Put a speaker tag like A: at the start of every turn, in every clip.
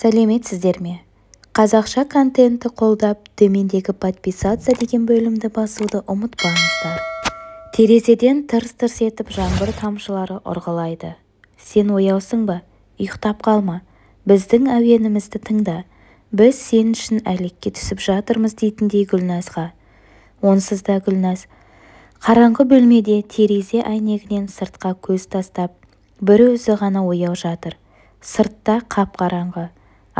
A: сәлеметсіздер ме қазақша контентті қолдап төмендегі подписаться деген бөлімді басуды ұмытпаңыздар терезеден тырс-тырс етіп жаңбыр тамшылары ұрғылайды сен ояусың ба ұйықтап қалма біздің әуенімізді тыңда біз сен үшін әлекке түсіп жатырмыз дейтіндей гүлназға онсыз да гүлназ қараңғы бөлмеде терезе әйнегінен сыртқа көз тастап бір өзі ғана ояу жатыр сыртта қап-қараңғы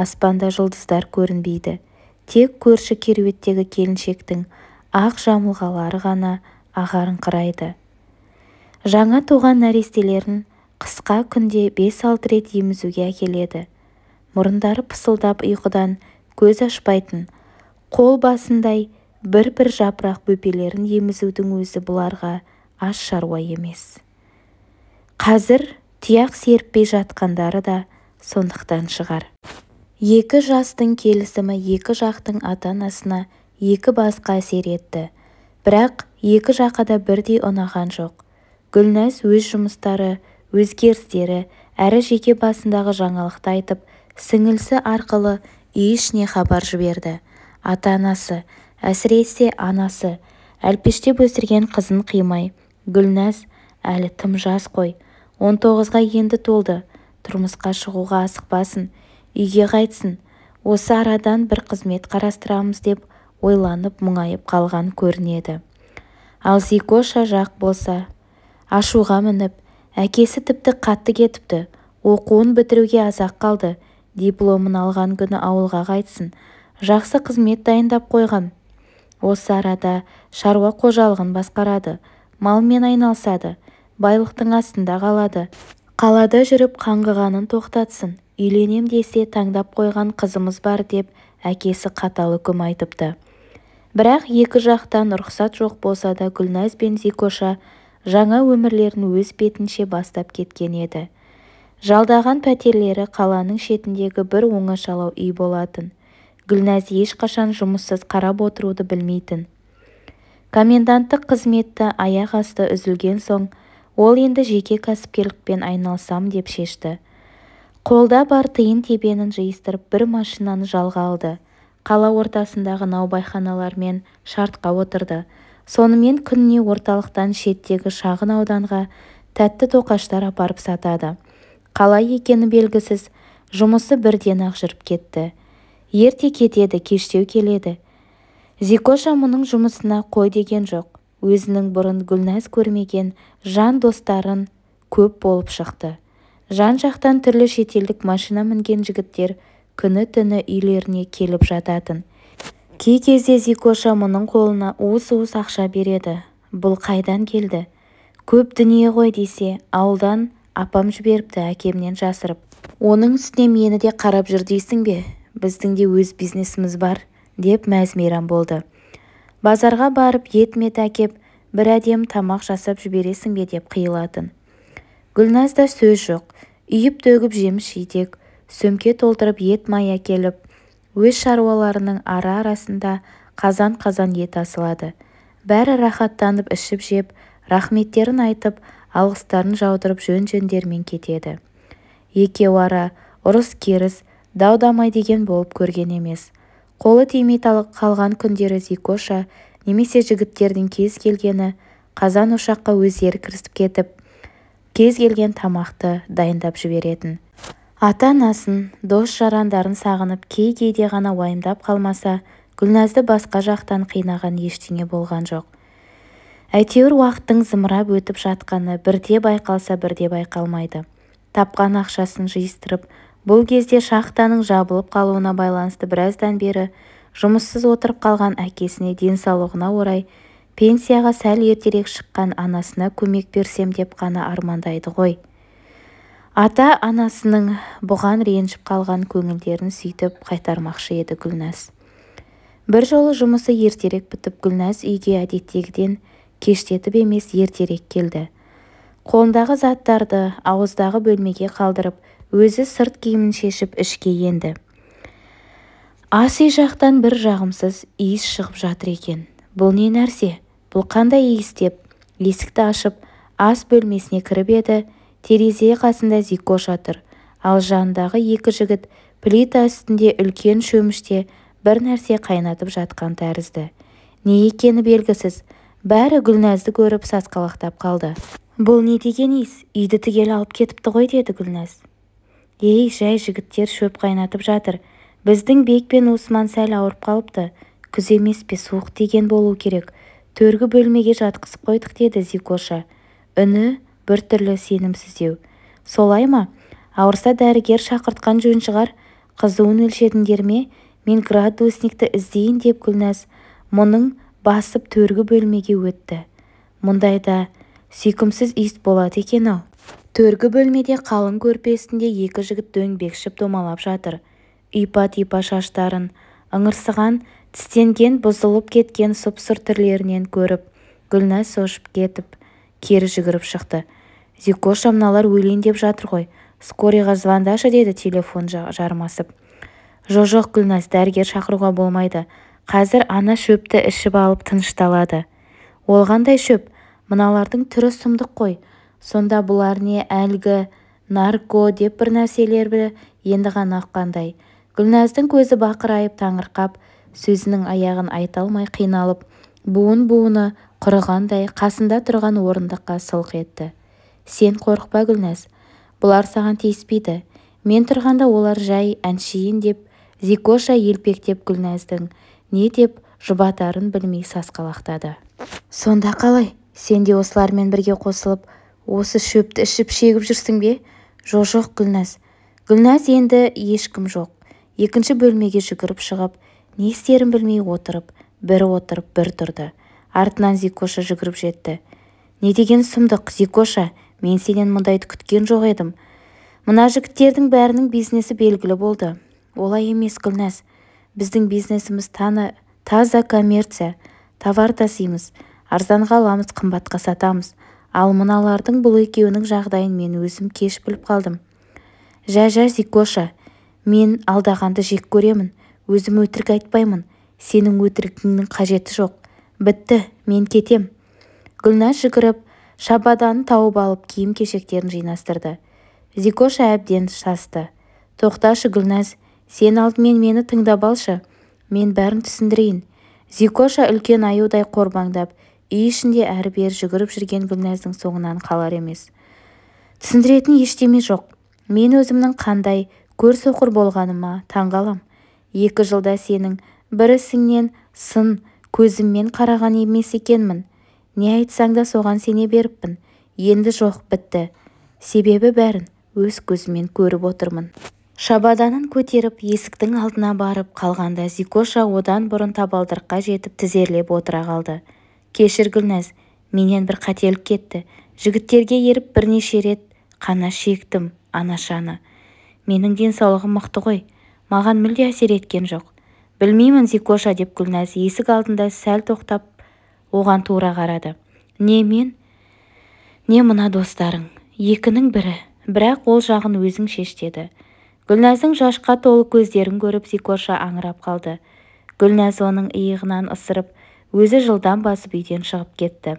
A: аспанда жұлдыздар көрінбейді тек көрші керуеттегі келіншектің ақ жамылғалары ғана ағарыңқырайды жаңа туған нәрестелерін қысқа күнде бес-алты рет емізуге әкеледі мұрындары пысылдап ұйқыдан көз ашпайтын қол басындай бір-бір жапырақ бөпелерін емізудің өзі бұларға аш шаруа емес қазір тұяқ серіппей жатқандары да сондықтан шығар екі жастың келісімі екі жақтың ата-анасына екі басқа әсер етті бірақ екі жаққа да бірдей ұнаған жоқ гүлназ өз жұмыстары өзгерістері әрі жеке басындағы жаңалықты айтып сіңілісі арқылы үй ішіне хабар жіберді ата-анасы әсіресе анасы әлпештеп өсірген қызын қимай гүлназ әлі тым жас қой он тоғызға енді толды тұрмысқа шығуға асықпасын үйге қайтсын осы арадан бір қызмет қарастырамыз деп ойланып мұңайып қалған көрінеді ал зикоша жақ болса ашуға мініп әкесі тіпті қатты кетіпті оқуын бітіруге азақ қалды дипломын алған күні ауылға қайтсын жақсы қызмет дайындап қойған осы арада шаруа қожалығын басқарады малмен айналысады байлықтың астында қалады қалада жүріп қаңғығанын тоқтатсын үйленем десе таңдап қойған қызымыз бар деп әкесі қатал үкім айтыпты бірақ екі жақтан рұқсат жоқ болса да гүлназ бен зикоша жаңа өмірлерін өз бетінше бастап кеткен еді жалдаған пәтерлері қаланың шетіндегі бір оңашалау үй болатын гүлназ ешқашан жұмыссыз қарап отыруды білмейтін коменданттық қызметті аяқ асты үзілген соң ол енді жеке кәсіпкерлікпен айналысам деп шешті қолда бар тиын-тебенін жиыстырып бір машинаны жалға алды қала ортасындағы наубайханалармен шартқа отырды сонымен күніне орталықтан шеттегі шағын ауданға тәтті-тоқаштар апарып сатады қалай екені белгісіз жұмысы бірден-ақ жүріп кетті ерте кетеді кештеу келеді зикоша мұның жұмысына қой деген жоқ өзінің бұрын гүлназ көрмеген жан достарын көп болып шықты жан-жақтан түрлі шетелдік машина мінген жігіттер күні-түні үйлеріне келіп жататын кей кезде зикоша мұның қолына уыс-уыс ақша береді бұл қайдан келді көп дүние ғой десе ауылдан апам жіберіпті әкемнен жасырып оның үстіне мені де қарап жүр дейсің бе біздің де өз бизнесіміз бар деп мәз-мейрам болды базарға барып ет-мет әкеп бір әдем тамақ жасап жібересің бе деп қиылатын гүлназда сөз жоқ үйіп-төгіп жеміс-жидек сөмке толтырып ет май келіп, өз шаруаларының ара-арасында қазан-қазан ет асылады бәрі рахаттанып, ішіп-жеп рахметтерін айтып алғыстарын жаудырып жөн жөндермен кетеді екеуара ұрыс-керіс дау-дамай деген болып көрген емес қолы тимей қалған күндері зикоша немесе жігіттердің кез келгені қазан-ошаққа өздері кірісіп кетіп кез келген тамақты дайындап жіберетін ата-анасын дос-жарандарын сағынып кей-кейде ғана уайымдап қалмаса гүлназды басқа жақтан қинаған ештеңе болған жоқ әйтеуір уақыттың зымырап өтіп жатқаны бірде байқалса бірде байқалмайды тапқан ақшасын жиыстырып бұл кезде шахтаның жабылып қалуына байланысты біраздан бері жұмыссыз отырып қалған әкесіне денсаулығына орай пенсияға сәл ертерек шыққан анасына көмек берсем деп қана армандайды ғой ата-анасының бұған ренжіп қалған көңілдерін сүйтіп қайтармақшы еді гүлнәз бір жолы жұмысы ертерек бітіп гүлнәз үйге әдеттегіден кештетіп емес ертерек келді қолындағы заттарды ауыздағы бөлмеге қалдырып өзі сырт киімін шешіп ішке енді ас жақтан бір жағымсыз иіс шығып жатыр екен бұл не нәрсе бұл қандай иіс деп есікті ашып ас бөлмесіне кіріп еді терезе қасында зико жатыр ал жанындағы екі жігіт плита үстінде үлкен шөміште бір нәрсе қайнатып жатқан тәрізді не екені белгісіз бәрі гүлнәзді көріп сасқалақтап қалды бұл не деген иіс үйді түгел алып кетіпті ғой деді гүлнәз ей жай жігіттер шөп қайнатып жатыр біздің бек пен осман сәл ауырып қалыпты күз емес пе суық деген болу керек төргі бөлмеге жатқызып қойдық деді зикоша үні бір түрлі сенімсіздеу солай ма ауырса дәрігер шақыртқан жөн шығар қызуын өлшедіңдер ме мен градусникті іздейін деп гүлназ мұның басып төргі бөлмеге өтті мұндайда сүйкімсіз иіс болады екен-ау төргі бөлмеде қалың көрпе үстінде екі жігіт дөңбекшіп домалап жатыр ұйпа-тұйпа шаштарын ыңырсыған тістенген бұзылып кеткен сұп-сұр түрлерінен көріп гүлназ шошып кетіп кері жүгіріп шықты зикоша мыналар өлейін деп жатыр ғой скорыйға звондашы деді телефон жармасып жо-жоқ гүлназ дәрігер шақыруға болмайды қазір ана шөпті ішіп алып тынышталады ол қандай шөп мыналардың түрі сұмдық қой сонда бұлар не әлгі нарко деп бір нәрселерді енді ғана ұққандай гүлназдың көзі бақырайып таңырқап сөзінің аяғын айта алмай қиналып буын-буыны құрығандай қасында тұрған орындыққа сылқ етті сен қорықпа гүлнәз бұлар саған тиіспейді мен тұрғанда олар жай әншейін деп зикоша елпектеп гүлнәздің не деп жұбатарын білмей сасқалақтады сонда қалай сен де осылармен бірге қосылып осы шөпті ішіп шегіп жүрсің бе жо-жоқ гүлнәз гүлнәз енді ешкім жоқ екінші бөлмеге жүгіріп шығып не істерін білмей отырып бір отырып бір тұрды артынан зикоша жүгіріп жетті не деген сұмдық зикоша мен сенен мұндайды күткен жоқ едім мына жігіттердің бәрінің бизнесі белгілі болды олай емес гүлназ біздің бизнесіміз таны, таза коммерция товар тасимыз арзанға аламыз қымбатқа сатамыз ал мыналардың бұл екеуінің жағдайын мен өзім кеш біліп қалдым жә жә зикоша мен алдағанды жек көремін өзім өтірік айтпаймын сенің өтірігіңнің қажеті жоқ бітті мен кетем гүлнәз жүгіріп шабадан тауып алып киім-кешектерін жинастырды зикоша әбден шасты. тоқташы гүлнәз сен алдымен мені тыңдап алшы мен бәрін түсіндірейін зикоша үлкен аюдай қорбаңдап үй ішінде әрі-бері жүгіріп жүрген гүлнәздің соңынан қалар емес түсіндіретін ештеме жоқ мен өзімнің қандай соқыр болғаныма таңғалам екі жылда сенің бір ісіңнен сын көзіммен қараған емес екенмін не айтсаң да соған сене беріппін енді жоқ бітті себебі бәрін өз көзіммен көріп отырмын шабаданын көтеріп есіктің алдына барып қалғанда зикоша одан бұрын табалдырыққа жетіп тізерлеп отыра қалды кешір гүлнәз менен бір қателік кетті жігіттерге еріп бірнеше рет қана шектім анашаны менің денсаулығым мықты ғой маған мүлде әсер еткен жоқ білмеймін зикоша деп гүлназ есік алдында сәл тоқтап оған тура қарады не мен не мына достарың екінің бірі бірақ ол жағын өзің шеш деді гүлназдың жашқа толы көздерін көріп зикоша аңырап қалды гүлназ оның иығынан ысырып өзі жылдан басып үйден шығып кетті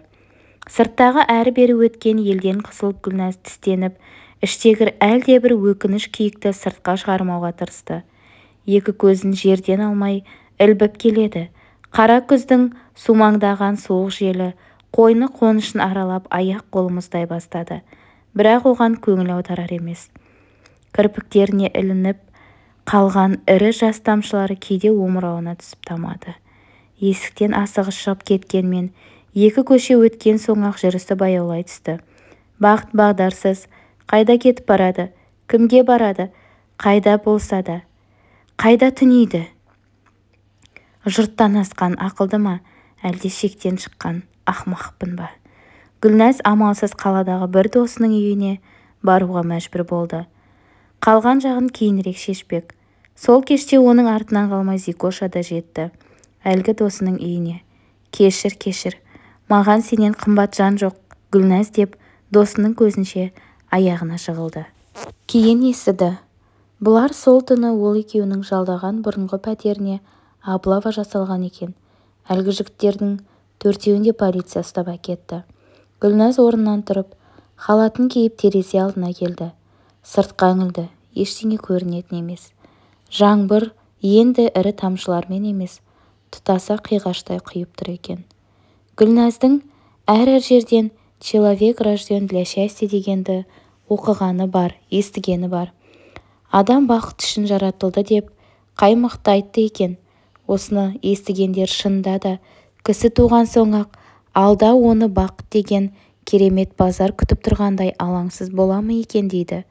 A: сырттағы әрі-бері өткен елден қысылып гүлназ тістеніп іштегі әлдебір өкініш күйікті сыртқа шығармауға тырысты екі көзін жерден алмай ілбіп келеді қара күздің сумаңдаған суық желі қойны-қонышын аралап аяқ қолымыздай бастады бірақ оған көңіл аударар емес кірпіктеріне ілініп қалған ірі жас тамшылары кейде омырауына түсіп тамады есіктен асығыс шығып кеткенмен екі көше өткен соң-ақ жүрісі баяулай түсті бағыт-бағдарсыз қайда кетіп барады кімге барады қайда болса да қайда түнейді жұрттан асқан ақылды ма әлде шектен шыққан ақымақпын ба гүлнәз амалсыз қаладағы бір досының үйіне баруға мәжбүр болды қалған жағын кейінірек шешпек сол кеште оның артынан қалмай зикоша да жетті әлгі досының үйіне кешір кешір маған сенен қымбат жан жоқ гүлнәз деп досының көзінше аяғына жығылды кейін естіді бұлар сол түні ол екеуінің жалдаған бұрынғы пәтеріне облава жасалған екен әлгі жігіттердің төртеуін де полиция ұстап әкетті гүлназ орнынан тұрып халатын киіп терезе алдына келді сыртқа үңілді ештеңе көрінетін емес жаңбыр енді ірі тамшылармен емес тұтаса қиғаштай құйып тұр екен гүлназдың әр-әр жерден человек рожден для счастья дегенді оқығаны бар естігені бар адам бақыт үшін жаратылды деп қай мықты айтты екен осыны естігендер шынында да кісі туған соң-ақ алда оны бақыт деген керемет базар күтіп тұрғандай алаңсыз бола ма екен дейді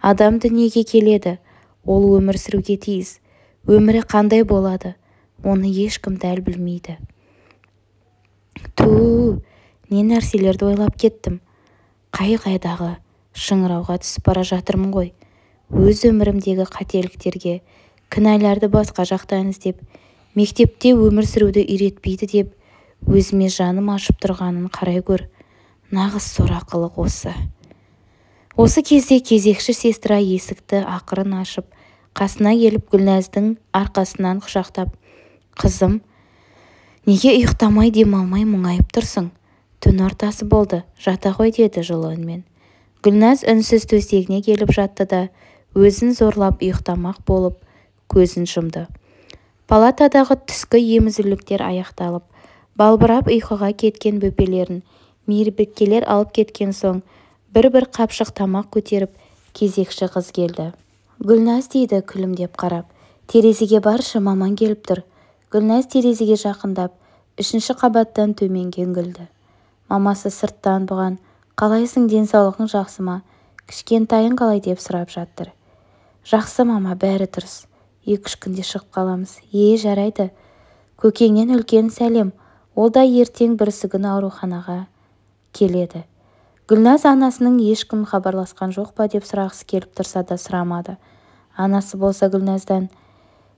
A: адам дүниеге келеді ол өмір сүруге тиіс өмірі қандай болады оны ешкім дәл білмейді ту не нәрселерді ойлап кеттім қай-қайдағы шыңырауға түсіп бара жатырмын ғой өз өмірімдегі қателіктерге кінәларды басқа жақтан іздеп мектепте өмір сүруді үйретпейді деп өзіме жаным ашып тұрғанын қарай көр нағыз сорақылық осы осы кезде кезекші сестра есікті ақырын ашып қасына келіп гүлнәздің арқасынан құшақтап қызым неге ұйықтамай демалмай мұңайып тұрсың түн ортасы болды жата ғой деді жылы үнмен гүлнәз үнсіз төсегіне келіп жатты да өзін зорлап ұйықтамақ болып көзін жұмды палатадағы түскі емізуліктер аяқталып балбырап ұйқыға кеткен бөпелерін мейірбикелер алып кеткен соң бір-бір қапшық тамақ көтеріп кезекші қыз келді гүлназ дейді күлімдеп қарап терезеге баршы маман келіп тұр гүлназ терезеге жақындап үшінші қабаттан төменге үңілді мамасы сырттан бұған қалайсың денсаулығың жақсы ма кішкентайың қалай деп сұрап жатыр жақсы мама бәрі дұрыс екі-үш күнде шығып қаламыз е жарайды көкеңнен үлкен сәлем ол да ертең күні ауруханаға келеді гүлназ анасының ешкім хабарласқан жоқ па деп сұрағысы келіп тұрса да сұрамады анасы болса гүлназдан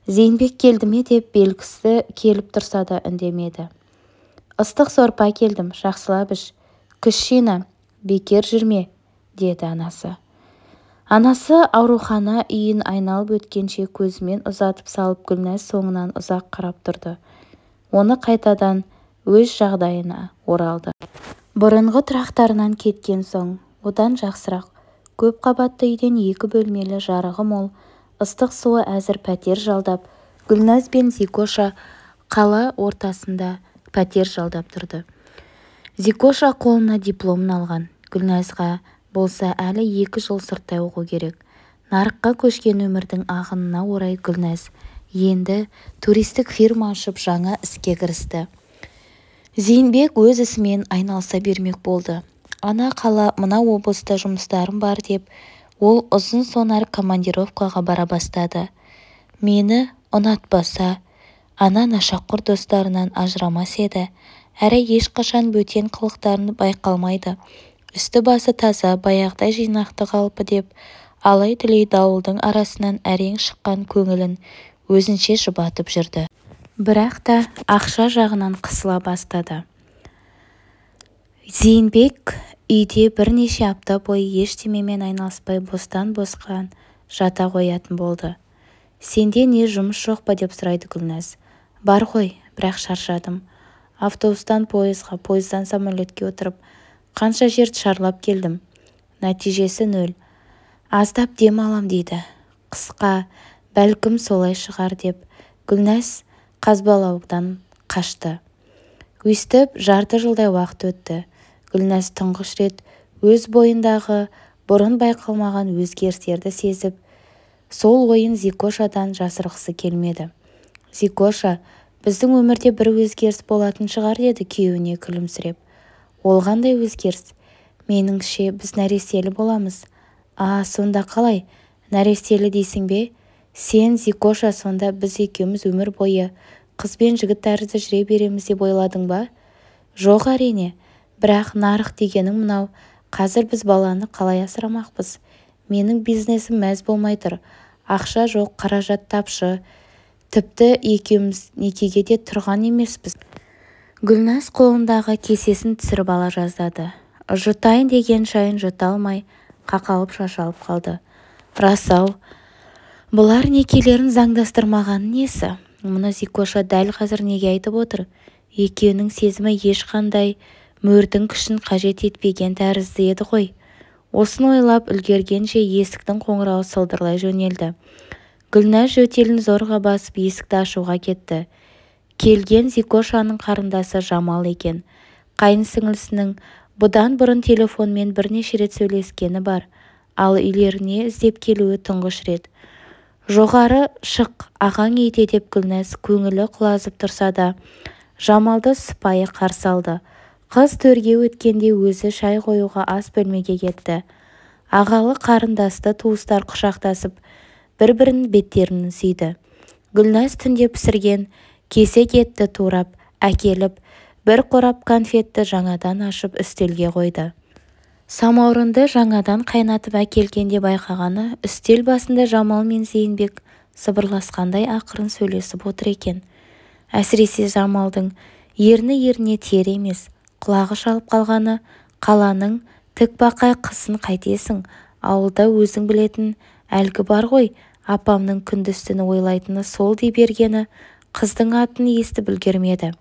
A: зейінбек келді ме деп белгісі келіп тұрса да үндемеді ыстық сорпа келдім жақсылап іш жина бекер жүрме деді анасы анасы аурухана үйін айналып өткенше көзімен ұзатып салып гүлнәз соңынан ұзақ қарап тұрды оны қайтадан өз жағдайына оралды бұрынғы тұрақтарынан кеткен соң одан жақсырақ көп қабатты үйден екі бөлмелі жарығы мол ыстық суы әзір пәтер жалдап гүлнәз бен зикоша қала ортасында пәтер жалдап тұрды зикоша қолына дипломын алған Гүлназға болса әлі екі жыл сырттай оқу керек нарыққа көшкен өмірдің ағынына орай гүлназ енді туристік фирма ашып жаңа іске кірісті зейінбек өз ісімен айналыса бермек болды ана қала мына облыста жұмыстарым бар деп ол ұзын сонар командировкаға бара бастады мені ұнатпаса ана нашақұр достарынан ажырамас еді әрі ешқашан бөтен қылықтарын байқалмайды үсті-басы таза баяғыдай жинақты қалпы деп алай түлей дауылдың арасынан әрең шыққан көңілін өзінше жұбатып жүрді бірақ та ақша жағынан қысыла бастады зейінбек үйде бірнеше апта бойы ештемемен айналыспай бостан босқан жата қоятын болды сенде не жұмыс жоқ па деп сұрайды гүлназ бар ғой бірақ шаршадым автобустан пойызға пойыздан самолетке отырып қанша жерді шарлап келдім нәтижесі нөл аздап дем алам дейді қысқа бәлкім солай шығар деп гүлнәз қазбалаудан қашты өйстіп жарты жылдай уақыт өтті гүлнәз тұңғыш рет өз бойындағы бұрын байқалмаған өзгерістерді сезіп сол ойын зикошадан жасырғысы келмеді зикоша біздің өмірде бір өзгеріс болатын шығар деді күйеуіне күлімсіреп ол қандай өзгеріс меніңше біз нәрестелі боламыз а сонда қалай нәрестелі дейсің бе сен зикоша сонда біз екеуміз өмір бойы қыз бен жігіт тәрізді жүре береміз деп ойладың ба жоқ әрине бірақ нарық дегенің мынау қазір біз баланы қалай асырамақпыз менің бизнесім мәз болмай тұр ақша жоқ қаражат тапшы тіпті екеуміз некеге де тұрған емеспіз гүлназ қолындағы кесесін түсіріп ала жаздады жұтайын деген шайын жұта алмай қақалып шашалып қалды рас-ау бұлар некелерін заңдастырмағаны несі мұны зикоша дәл қазір неге айтып отыр екеуінің сезімі ешқандай мөрдің күшін қажет етпеген тәрізді еді ғой осыны ойлап үлгергенше есіктің қоңырауы сылдырлай жөнелді гүлназ жөтелін зорға басып есікті ашуға кетті келген зикошаның қарындасы жамал екен Қайын сіңлісінің бұдан бұрын телефонмен бірнеше рет сөйлескені бар ал үйлеріне іздеп келуі тұңғыш рет жоғары шық ағаң ете деп гүлнәз көңілі құлазып тұрса да жамалды сыпайы қарсы алды қыз төрге өткенде өзі шай қоюға ас бөлмеге кетті ағалы қарындасты туыстар құшақтасып бір-бірін беттерін сүйді гүлнәз түнде пісірген кесек етті турап әкеліп бір қорап конфетті жаңадан ашып үстелге қойды самаурынды жаңадан қайнатып әкелгенде байқағаны үстел басында жамал мен зейінбек сыбырласқандай ақырын сөйлесіп отыр екен әсіресе жамалдың ерні еріне тер емес құлағы шалып қалғаны қаланың бақай қысын қайтесің ауылда өзің білетін әлгі бар ғой апамның күндіз ойлайтыны сол дей бергені қыздың атын естіп үлгермеді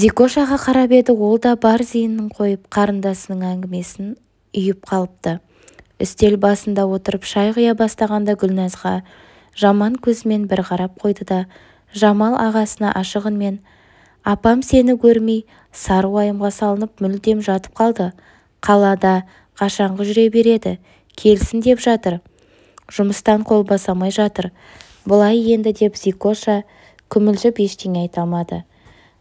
A: зикошаға қарап еді ол да бар зейінін қойып қарындасының әңгімесін үйіп қалыпты үстел басында отырып шай құя бастағанда гүлназға жаман көзімен бір қарап қойды да жамал ағасына ашығынмен, апам сені көрмей сары уайымға салынып мүлдем жатып қалды қалада қашанғы жүре береді келсін деп жатыр жұмыстан қол басамай жатыр былай енді деп зикоша күмілжіп ештеңе айта алмады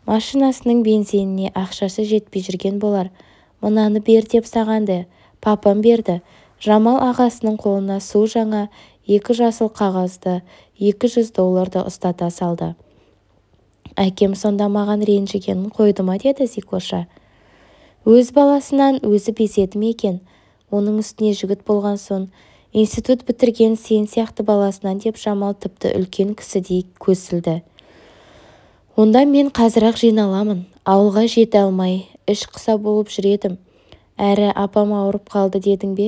A: машинасының бензиніне ақшасы жетпей жүрген болар мынаны бер деп сағанды папам берді жамал ағасының қолына су жаңа екі жасыл қағазды екі жүз долларды ұстата салды әкем сонда маған ренжігенін қойды ма деді зикоша өз баласынан өзі безеді екен оның үстіне жігіт болған соң институт бітірген сен сияқты баласынан деп жамал тіпті үлкен кісідей көсілді онда мен қазір-ақ жиналамын ауылға жете алмай іш қыса болып жүр әрі апам ауырып қалды дедің бе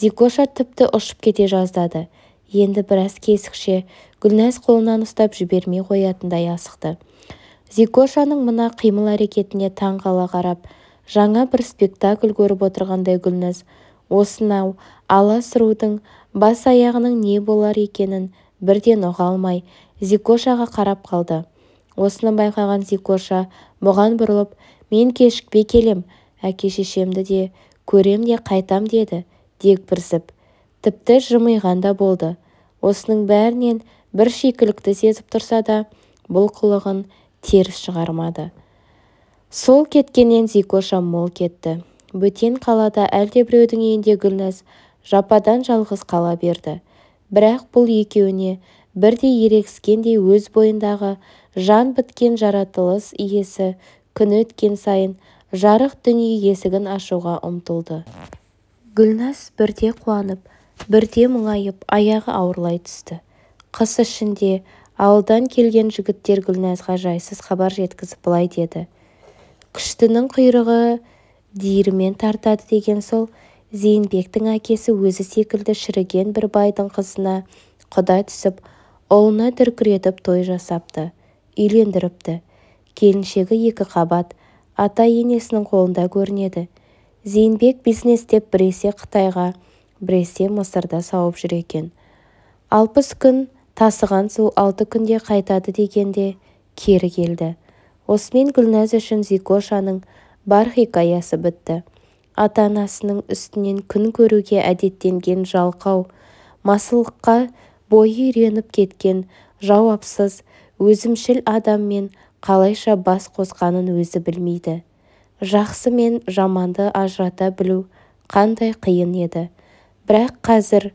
A: зикоша тіпті ұшып кете жаздады енді біраз кесікше гүлнәз қолынан ұстап жібермей қоятындай асықты зикошаның мына қимыл-әрекетіне таң қала қарап жаңа бір спектакль көріп отырғандай гүлнәз осынау аласұрудың бас-аяғының не болар екенін бірден ұға алмай зикошаға қарап қалды осыны байқаған зикоша бұған бұрылып мен кешікпей келем әке-шешемді де көрем де қайтам деді бірсіп, тіпті жымиған да болды осының бәрінен бір шикілікті сезіп тұрса да бұл қылығын теріс шығармады сол кеткеннен зикоша мол кетті бөтен қалада әлдебіреудің үйінде гүлназ жападан жалғыз қала берді бірақ бұл екеуіне бірдей ерегіскендей өз бойындағы жан біткен жаратылыс иесі күн өткен сайын жарық дүние есігін ашуға ұмтылды гүлназ бірде қуанып бірде мұңайып аяғы ауырлай түсті қыс ішінде ауылдан келген жігіттер гүлназға жайсыз хабар жеткізіп былай деді күштінің құйрығы диірмен тартады деген сол зейінбектің әкесі өзі секілді шіріген бір байдың қызына құда түсіп ұлына дүркіретіп той жасапты үйлендіріпті келіншегі екі қабат ата-енесінің қолында көрінеді зейінбек деп біресе қытайға біресе мысырда сауып жүр екен алпыс күн тасыған су алты күнде қайтады дегенде кері келді осымен гүлназ үшін зикошаның бар хикаясы бітті ата-анасының үстінен күн көруге әдеттенген жалқау масылыққа бойы үйреніп кеткен жауапсыз өзімшіл адаммен қалайша бас қосқанын өзі білмейді жақсы мен жаманды ажырата білу қандай қиын еді бірақ қазір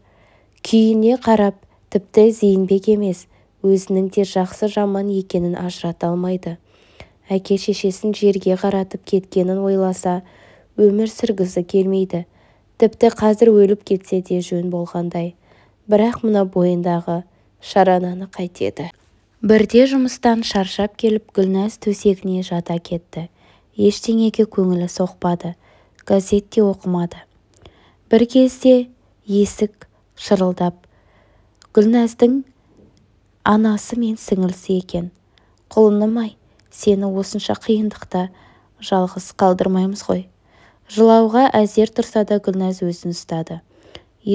A: күйіне қарап тіпті зейінбек емес өзінің де жақсы-жаман екенін ажырата алмайды әке-шешесін жерге қаратып кеткенін ойласа өмір сүргісі келмейді тіпті қазір өліп кетсе де жөн болғандай бірақ мына бойындағы шарананы қайтеді бірде жұмыстан шаршап келіп гүлнәз төсегіне жата кетті ештеңеге көңілі соқпады газет те оқымады бір кезде есік шырылдап гүлнәздің анасы мен сіңілісі екен құлыным-ай сені осынша қиындықта жалғыз қалдырмаймыз ғой жылауға әзер тұрса да гүлнәз өзін ұстады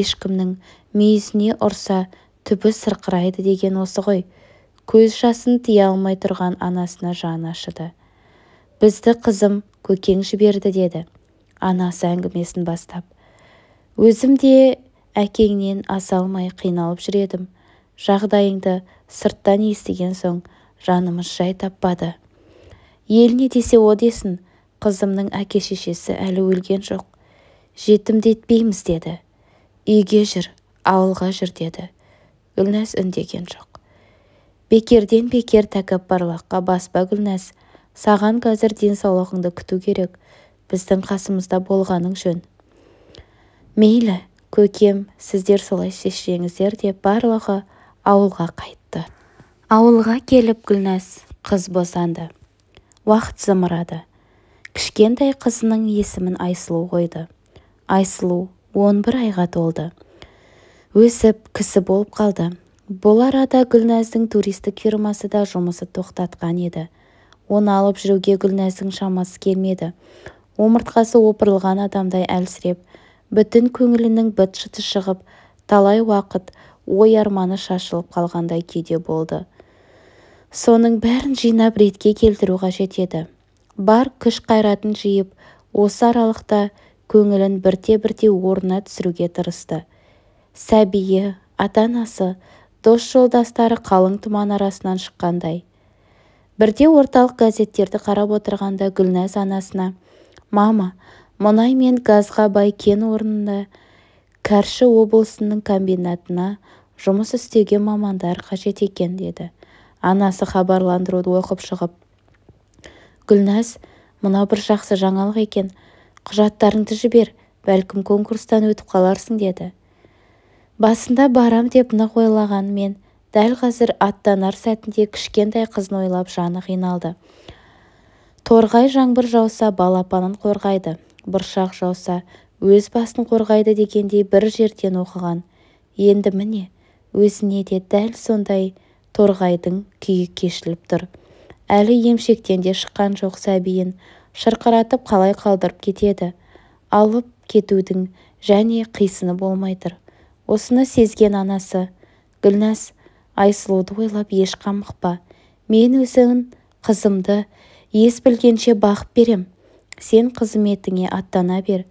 A: ешкімнің мүйізіне ұрса түбі сырқырайды деген осы ғой көз жасын тия алмай тұрған анасына жаны ашыды бізді қызым көкең жіберді деді анасы әңгімесін бастап өзім де әкеңнен аса алмай қиналып жүр едім жағдайыңды сырттан естіген соң жанымыз жай таппады ел не десе о десін қызымның әке-шешесі әлі өлген жоқ жетімдетпейміз деді үйге жүр ауылға жүр деді гүлназ үндеген жоқ бекерден бекер тәкаппарлыққа баспа гүлнәз саған қазір денсаулығыңды күту керек біздің қасымызда болғаның жөн мейлі көкем сіздер солай шешсеңіздер деп барлығы ауылға қайтты ауылға келіп күлнәс, қыз босанды уақыт зымырады кішкентай қызының есімін айсылу қойды Айсылу 11 айға толды өсіп кісі болып қалды бұл арада гүлнәздің туристік фирмасы да жұмысы тоқтатқан еді оны алып жүруге гүлнәздің шамасы келмеді омыртқасы опырылған адамдай әлсіреп бүтін көңілінің быт-шыты шығып талай уақыт ой-арманы шашылып қалғандай күйде болды соның бәрін жинап ретке келтіру қажет еді бар күш-қайратын жиып осы аралықта көңілін бірте-бірте орнына түсіруге тырысты сәбиі ата-анасы дос жолдастары қалың тұман арасынан шыққандай бірде орталық газеттерді қарап отырғанда гүлнәз анасына мама мұнай мен газға бай кен орнында кәрші облысының комбинатына жұмыс істеуге мамандар қажет екен деді анасы хабарландыруды оқып шығып гүлнәз мынау бір жақсы жаңалық екен құжаттарыңды жібер бәлкім конкурстан өтіп қаларсың деді басында барам деп нық ойлаған мен дәл қазір аттанар сәтінде кішкентай қызын ойлап жаны қиналды торғай жаңбыр жауса балапанын қорғайды бұршақ жауса өз басын қорғайды дегендей бір жерден оқыған енді міне өзіне де дәл сондай торғайдың күйі кешіліп тұр әлі емшектен де шыққан жоқ сәбиін шырқыратып қалай қалдырып кетеді алып кетудің және қисыны болмай осыны сезген анасы гүлназ айсұлуды ойлап еш қамықпа мен өзің қызымды ес білгенше бақып берем сен қызметіңе аттана бер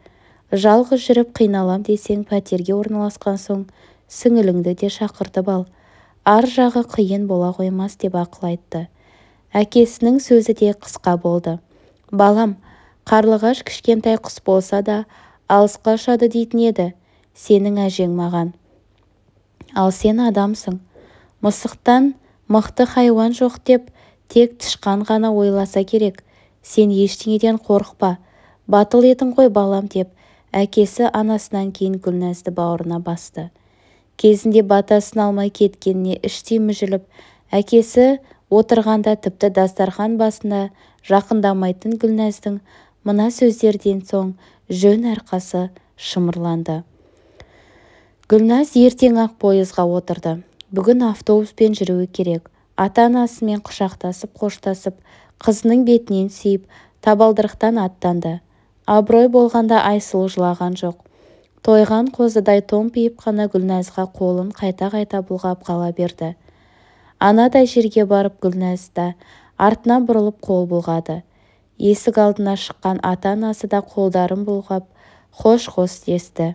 A: жалғыз жүріп қиналам десең пәтерге орналасқан соң сіңіліңді де шақыртып ал ар жағы қиын бола қоймас деп ақыл айтты әкесінің сөзі де қысқа болды балам қарлығаш кішкентай құс болса да алысқа ұшады дейтін еді сенің әжең маған ал сен адамсың мысықтан мықты хайуан жоқ деп тек тышқан ғана ойласа керек сен ештеңеден қорықпа батыл едің ғой балам деп әкесі анасынан кейін гүлнәзді бауырына басты кезінде батасын алмай кеткеніне іштей мүжіліп әкесі отырғанда тіпті дастархан басына жақындамайтын гүлнәздің мына сөздерден соң жөн арқасы шымырланды гүлназ ертең-ақ пойызға отырды бүгін автобуспен жүруі керек ата-анасымен құшақтасып қоштасып қызының бетінен сүйіп табалдырықтан аттанды абырой болғанда айсұлу жылаған жоқ тойған қозыдай томпиып қана гүлназға қолын қайта-қайта бұлғап қала берді анадай жерге барып гүлназ да артына бұрылып қол бұлғады есік алдына шыққан ата-анасы да қолдарын бұлғап хош хош десті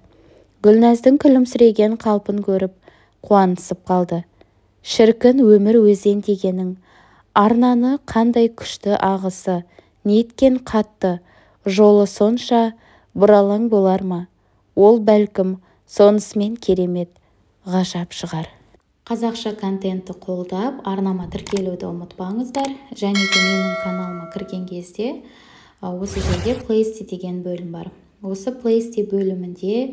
A: гүлнәздің күлімсіреген қалпын көріп қуанысып қалды шіркін өмір өзен дегенің арнаны қандай күшті ағысы неткен қатты жолы сонша бұралаң болар ма ол бәлкім сонысымен керемет ғажап шығар қазақша контентті қолдап арнама тіркелуді ұмытпаңыздар және де менің каналыма кірген кезде осы жерде плейсти деген бөлім бар осы плейсти бөлімінде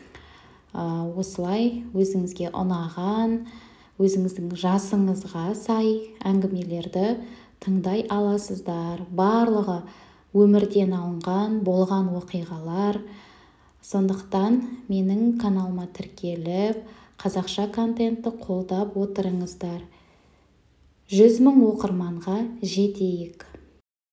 A: осылай өзіңізге ұнаған өзіңіздің жасыңызға сай әңгімелерді тыңдай аласыздар барлығы өмірден алынған болған оқиғалар сондықтан менің каналыма тіркеліп қазақша контентті қолдап отырыңыздар жүз мың оқырманға жетейік